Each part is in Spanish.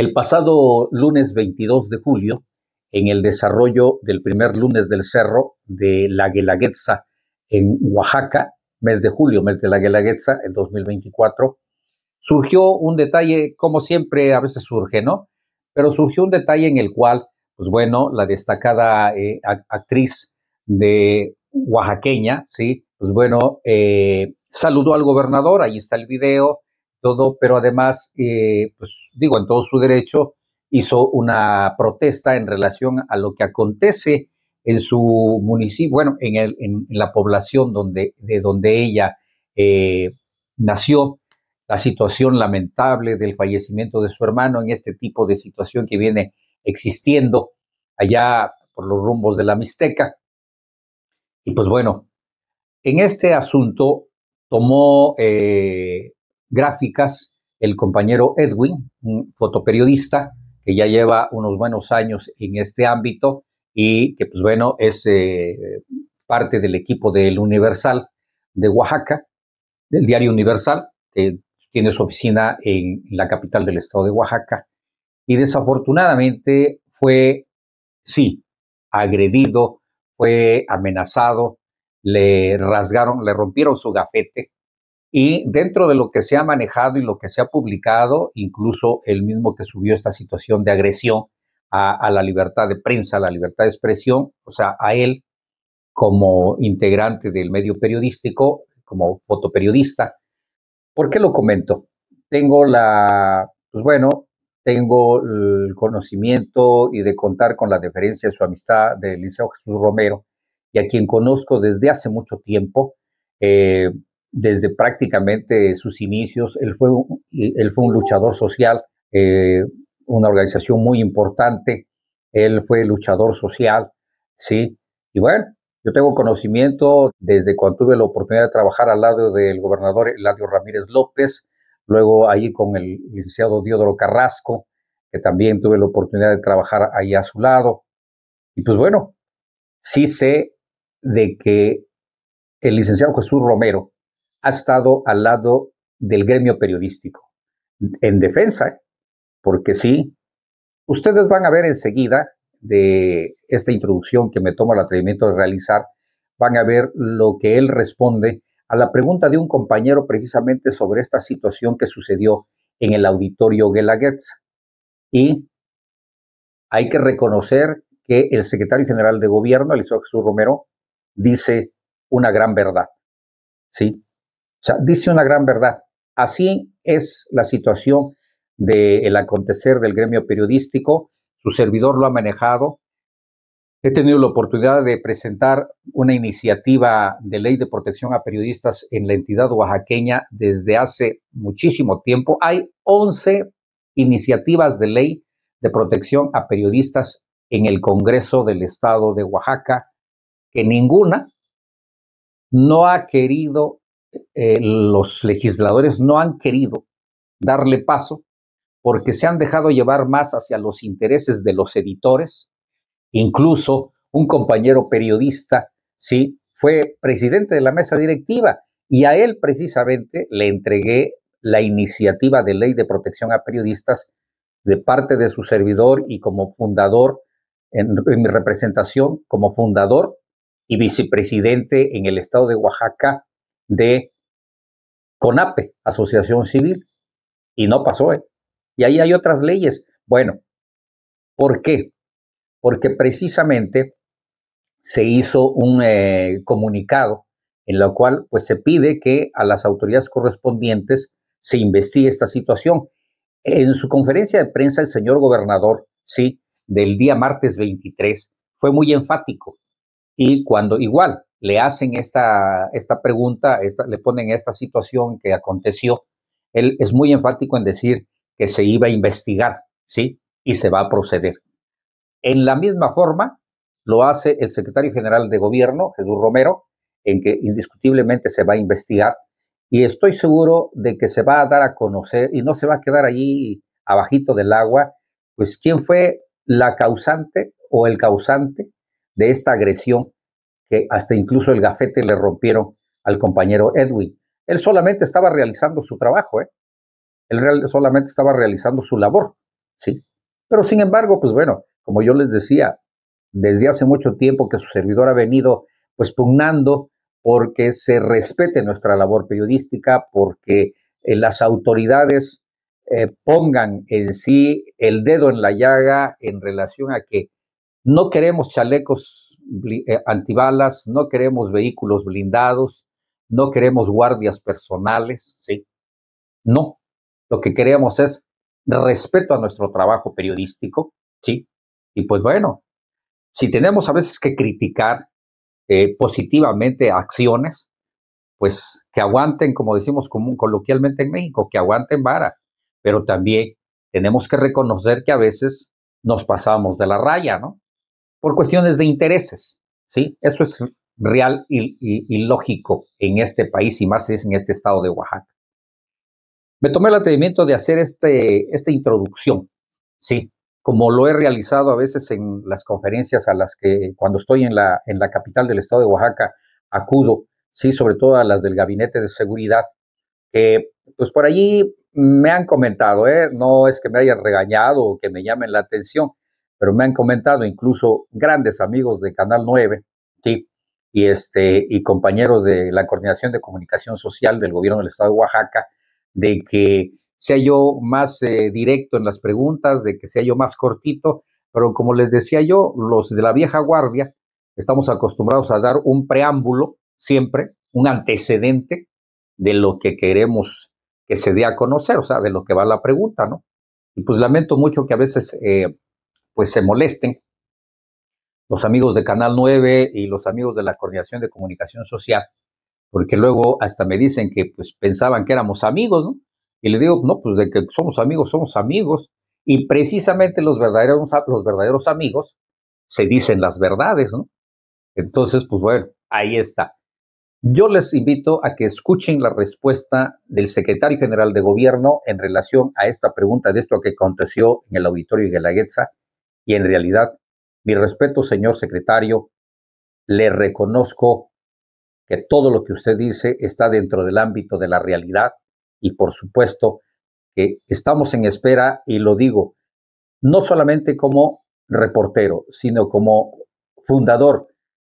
El pasado lunes 22 de julio, en el desarrollo del primer lunes del cerro de la Guelaguetza en Oaxaca, mes de julio, mes de la Guelaguetza, el 2024, surgió un detalle, como siempre a veces surge, ¿no? Pero surgió un detalle en el cual, pues bueno, la destacada eh, actriz de oaxaqueña, ¿sí? Pues bueno, eh, saludó al gobernador, ahí está el video, todo, pero además, eh, pues digo, en todo su derecho, hizo una protesta en relación a lo que acontece en su municipio, bueno, en, la población donde, de donde ella eh, nació, la situación lamentable del fallecimiento de su hermano en este tipo de situación que viene existiendo allá por los rumbos de la Mixteca. Y pues bueno, en este asunto tomó eh, gráficas el compañero Edwin, un fotoperiodista que ya lleva unos buenos años en este ámbito y que, pues bueno, es eh, parte del equipo del Universal de Oaxaca, del diario Universal, que tiene su oficina en la capital del estado de Oaxaca. Y desafortunadamente fue, sí, agredido, fue amenazado, le rasgaron, le rompieron su gafete, y dentro de lo que se ha manejado y lo que se ha publicado, incluso el mismo que subió esta situación de agresión a, la libertad de prensa, a la libertad de expresión, o sea, a él como integrante del medio periodístico, como fotoperiodista. ¿Por qué lo comento? Tengo la, pues bueno, tengo el conocimiento y de contar con la deferencia de su amistad de Eliseo Jesús Romero, y a quien conozco desde hace mucho tiempo. Eh, desde prácticamente sus inicios. Él fue, él fue un luchador social, eh, una organización muy importante. Él fue luchador social, ¿sí? Y bueno, yo tengo conocimiento desde cuando tuve la oportunidad de trabajar al lado del gobernador Eladio Ramírez López, luego allí con el licenciado Diodoro Carrasco, que también tuve la oportunidad de trabajar ahí a su lado. Y pues bueno, sí sé de que el licenciado Jesús Romero, ha estado al lado del gremio periodístico, en defensa, ¿eh? porque sí, ustedes van a ver enseguida de esta introducción que me tomo el atrevimiento de realizar, van a ver lo que él responde a la pregunta de un compañero precisamente sobre esta situación que sucedió en el auditorio Guelaguetza. Y hay que reconocer que el secretario general de gobierno, señor Jesús Romero, dice una gran verdad. ¿sí? O sea, dice una gran verdad. Así es la situación del acontecer del gremio periodístico. Su servidor lo ha manejado. He tenido la oportunidad de presentar una iniciativa de ley de protección a periodistas en la entidad oaxaqueña desde hace muchísimo tiempo. Hay 11 iniciativas de ley de protección a periodistas en el Congreso del Estado de Oaxaca, que ninguna no ha querido eh, los legisladores no han querido darle paso porque se han dejado llevar más hacia los intereses de los editores. Incluso un compañero periodista, sí, fue presidente de la mesa directiva y a él precisamente le entregué la iniciativa de ley de protección a periodistas de parte de su servidor y como fundador, en mi representación como fundador y vicepresidente en el estado de Oaxaca de CONAPE, Asociación Civil, y no pasó. ¿eh? Y ahí hay otras leyes. Bueno, ¿por qué? Porque precisamente se hizo un eh, comunicado en el cual pues, se pide que a las autoridades correspondientes se investigue esta situación. En su conferencia de prensa, el señor gobernador, sí, del día martes 23, fue muy enfático. Y cuando igual le hacen esta, esta pregunta, le ponen esta situación que aconteció, él es muy enfático en decir que se iba a investigar, ¿sí? Y se va a proceder. En la misma forma, lo hace el secretario general de gobierno, Jesús Romero, en que indiscutiblemente se va a investigar y estoy seguro de que se va a dar a conocer y no se va a quedar allí abajito del agua, pues quién fue la causante o el causante de esta agresión que hasta incluso el gafete le rompieron al compañero Edwin. Él solamente estaba realizando su trabajo, ¿eh? él solamente estaba realizando su labor, ¿sí? Pero sin embargo, pues bueno, como yo les decía, desde hace mucho tiempo que su servidor ha venido pues pugnando porque se respete nuestra labor periodística, porque eh, las autoridades eh, pongan en sí el dedo en la llaga en relación a que no queremos chalecos eh, antibalas, no queremos vehículos blindados, no queremos guardias personales, ¿sí? No, lo que queremos es respeto a nuestro trabajo periodístico, ¿sí? Y pues bueno, si tenemos a veces que criticar eh, positivamente acciones, pues que aguanten, como decimos común, coloquialmente en México, que aguanten vara, pero también tenemos que reconocer que a veces nos pasamos de la raya, ¿no? por cuestiones de intereses. ¿sí? Eso es real y, lógico en este país y más es en este estado de Oaxaca. Me tomé el atrevimiento de hacer este, esta introducción, ¿sí? como lo he realizado a veces en las conferencias a las que cuando estoy en la, en la capital del estado de Oaxaca acudo, ¿sí? sobre todo a las del gabinete de seguridad, que pues por allí me han comentado, ¿eh? no es que me hayan regañado o que me llamen la atención, pero me han comentado incluso grandes amigos de Canal 9, ¿sí? y, este, y compañeros de la Coordinación de Comunicación Social del Gobierno del Estado de Oaxaca, de que sea yo más eh, directo en las preguntas, de que sea yo más cortito, pero como les decía yo, los de la vieja guardia estamos acostumbrados a dar un preámbulo siempre, un antecedente de lo que queremos que se dé a conocer, o sea, de lo que va la pregunta, ¿no? Y pues lamento mucho que a veces... Eh, pues se molesten los amigos de Canal 9 y los amigos de la Coordinación de Comunicación Social, porque luego hasta me dicen que pues pensaban que éramos amigos, ¿no? Y le digo, no, pues de que somos amigos, somos amigos. Y precisamente los verdaderos, los verdaderos amigos se dicen las verdades, ¿no? Entonces, pues bueno, ahí está. Yo les invito a que escuchen la respuesta del secretario general de gobierno en relación a esta pregunta de esto que aconteció en el auditorio de la Guelaguetza y en realidad, mi respeto, señor secretario, le reconozco que todo lo que usted dice está dentro del ámbito de la realidad y por supuesto que estamos en espera y lo digo, no solamente como reportero, sino como fundador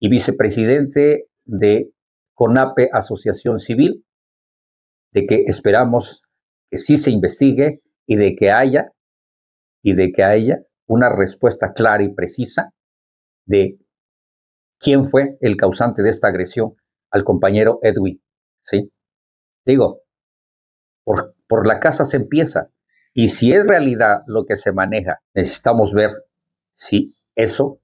y vicepresidente de CONAPE Asociación Civil, de que esperamos que sí se investigue y de que haya y de que haya una respuesta clara y precisa de quién fue el causante de esta agresión al compañero Edwin. ¿sí? Digo, por, por la casa se empieza. Y si es realidad lo que se maneja, necesitamos ver si eso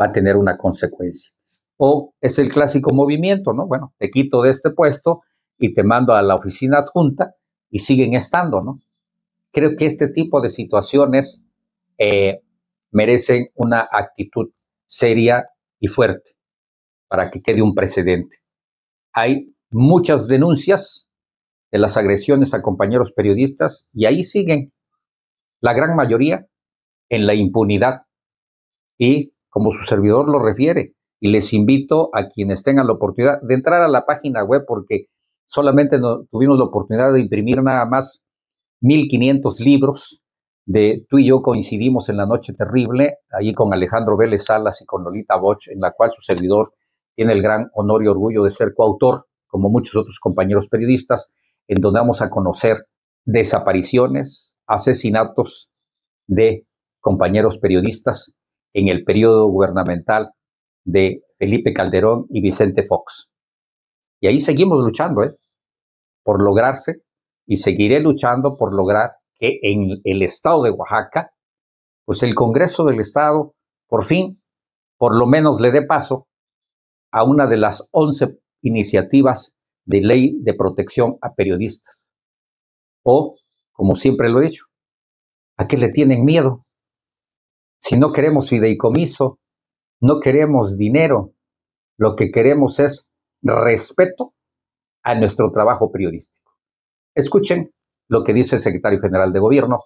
va a tener una consecuencia. O es el clásico movimiento, ¿no? Bueno, te quito de este puesto y te mando a la oficina adjunta y siguen estando, ¿no? Creo que este tipo de situaciones eh, merecen una actitud seria y fuerte para que quede un precedente. Hay muchas denuncias de las agresiones a compañeros periodistas y ahí siguen la gran mayoría en la impunidad. Y como su servidor lo refiere, y les invito a quienes tengan la oportunidad de entrar a la página web porque solamente tuvimos la oportunidad de imprimir nada más 1.500 libros de tú y yo coincidimos en la noche terrible, allí con Alejandro Vélez Salas y con Lolita Boch, en la cual su servidor tiene el gran honor y orgullo de ser coautor, como muchos otros compañeros periodistas, en donde vamos a conocer desapariciones, asesinatos de compañeros periodistas en el periodo gubernamental de Felipe Calderón y Vicente Fox. Y ahí seguimos luchando ¿eh? por lograrse y seguiré luchando por lograr que en el estado de Oaxaca, pues el Congreso del Estado por fin, por lo menos le dé paso a una de las 11 iniciativas de ley de protección a periodistas. O, como siempre lo he dicho, ¿a qué le tienen miedo? Si no queremos fideicomiso, no queremos dinero, lo que queremos es respeto a nuestro trabajo periodístico. Escuchen lo que dice el secretario general de gobierno.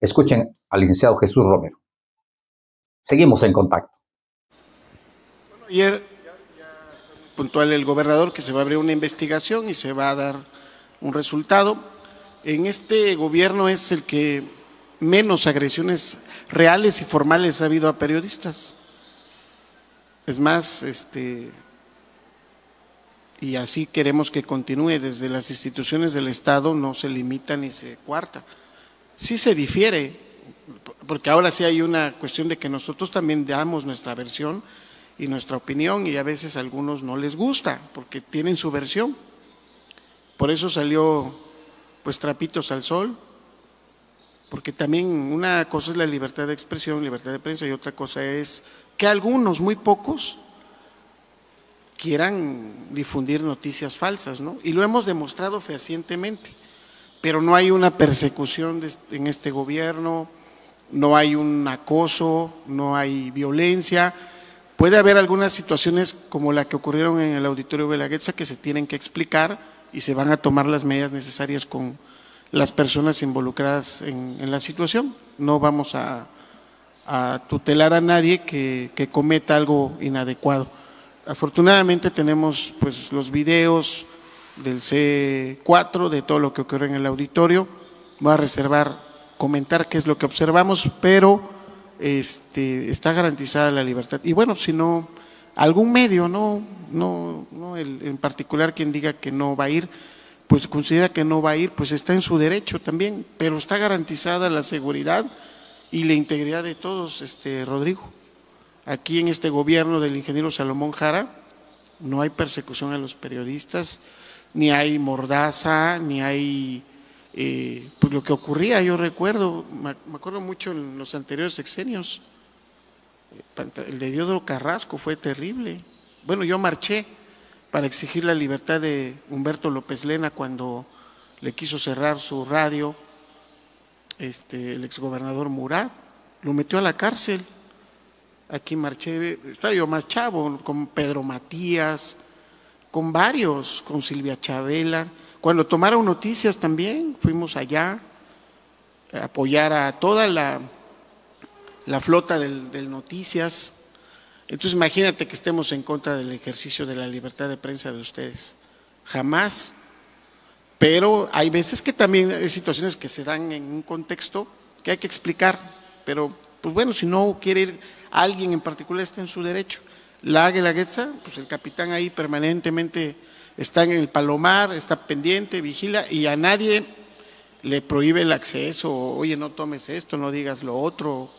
Escuchen al licenciado Jesús Romero. Seguimos en contacto. Bueno, ayer puntual el gobernador que se va a abrir una investigación y se va a dar un resultado. En este gobierno es el que menos agresiones reales y formales ha habido a periodistas. Es más, este, y así queremos que continúe. Desde las instituciones del Estado no se limita ni se cuarta. Sí se difiere, porque ahora sí hay una cuestión de que nosotros también damos nuestra versión y nuestra opinión y a veces a algunos no les gusta porque tienen su versión. Por eso salió pues trapitos al sol, porque también una cosa es la libertad de expresión, libertad de prensa y otra cosa es que algunos, muy pocos, quieran difundir noticias falsas, ¿no? Y lo hemos demostrado fehacientemente, pero no hay una persecución en este gobierno, no hay un acoso, no hay violencia. Puede haber algunas situaciones como la que ocurrieron en el auditorio Velaguetza que se tienen que explicar y se van a tomar las medidas necesarias con las personas involucradas en, la situación. No vamos a, tutelar a nadie que cometa algo inadecuado. Afortunadamente tenemos pues, los videos del C4, de todo lo que ocurre en el auditorio. Voy a reservar comentar qué es lo que observamos, pero este, está garantizada la libertad. Y bueno, si no, algún medio, no, no, no en particular quien diga que no va a ir, pues considera que no va a ir, pues está en su derecho también, pero está garantizada la seguridad y la integridad de todos, este Rodrigo. Aquí en este gobierno del ingeniero Salomón Jara no hay persecución a los periodistas, ni hay mordaza, ni hay eh, pues lo que ocurría, yo recuerdo, me, acuerdo mucho en los anteriores sexenios, el de Diodoro Carrasco fue terrible. Bueno, yo marché para exigir la libertad de Humberto López Lena cuando le quiso cerrar su radio este, el exgobernador Murat, lo metió a la cárcel Aquí marché, estaba yo más chavo, con Pedro Matías, con varios, con Silvia Chavela. Cuando tomaron noticias también, fuimos allá a apoyar a toda la, la flota del, Noticias. Entonces imagínate que estemos en contra del ejercicio de la libertad de prensa de ustedes. Jamás. Pero hay veces que también hay situaciones que se dan en un contexto que hay que explicar, pero pues bueno, si no quiere ir alguien en particular, está en su derecho. La Águila Guetza, pues el capitán ahí permanentemente está en el palomar, está pendiente, vigila y a nadie le prohíbe el acceso, oye, no tomes esto, no digas lo otro.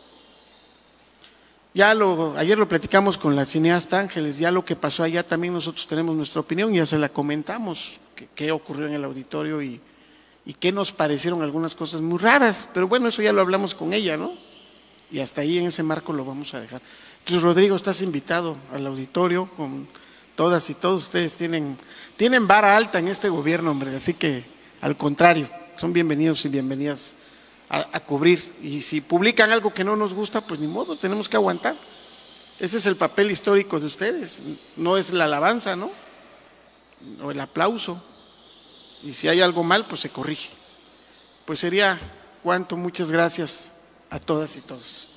Ya lo, ayer lo platicamos con la cineasta Ángeles, ya lo que pasó allá también nosotros tenemos nuestra opinión, ya se la comentamos, qué ocurrió en el auditorio y qué nos parecieron algunas cosas muy raras, pero bueno, eso ya lo hablamos con ella, ¿no? Y hasta ahí en ese marco lo vamos a dejar. Entonces, Rodrigo, estás invitado al auditorio con todas y todos ustedes tienen, tienen vara alta en este gobierno, hombre. Así que, al contrario, son bienvenidos y bienvenidas a, a cubrir. Y si publican algo que no nos gusta, pues ni modo, tenemos que aguantar. Ese es el papel histórico de ustedes, no es la alabanza, ¿no? O el aplauso. Y si hay algo mal, pues se corrige. Pues sería cuanto, muchas gracias a todas y todos.